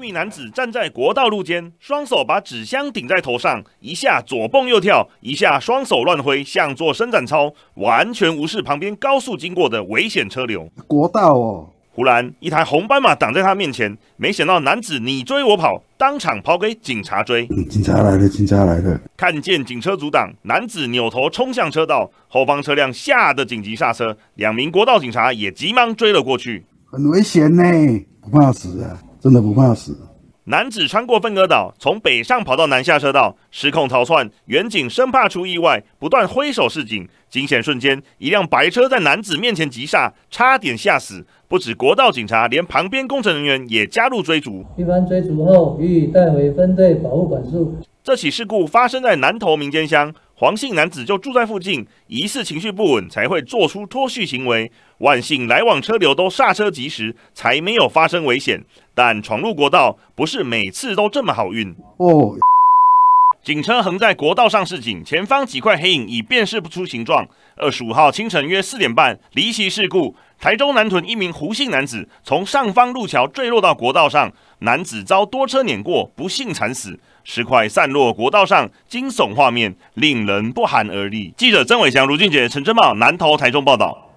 一名男子站在国道路间，双手把纸箱顶在头上，一下左蹦右跳，一下双手乱挥，像做伸展操，完全无视旁边高速经过的危险车流。国道哦！忽然，一台红斑马挡在他面前，没想到男子你追我跑，当场跑给警察追。警察来了，警察来了！看见警车阻挡，男子扭头冲向车道，后方车辆吓得紧急刹车，两名国道警察也急忙追了过去。很危险呢，不怕死啊！真的不怕死！男子穿过分割岛，从北上跑到南下车道，失控逃窜。远景生怕出意外，不断挥手示警。惊险瞬间，一辆白车在男子面前急刹，差点吓死。不止国道警察，连旁边工程人员也加入追逐。一般追逐后予以带回分队保护管束。这起事故发生在南投民间乡，黄姓男子就住在附近，疑似情绪不稳才会做出脱序行为。万幸来往车流都刹车及时，才没有发生危险。但闯入国道不是每次都这么好运哦。警车横在国道上示警，前方几块黑影已辨识不出形状。二十五号清晨约四点半，离奇事故。台中南屯一名胡姓男子从上方路桥坠落到国道上，男子遭多车碾过，不幸惨死，尸块散落国道上，惊悚画面令人不寒而栗。记者曾伟翔、卢俊杰、陈真茂南投台中报道。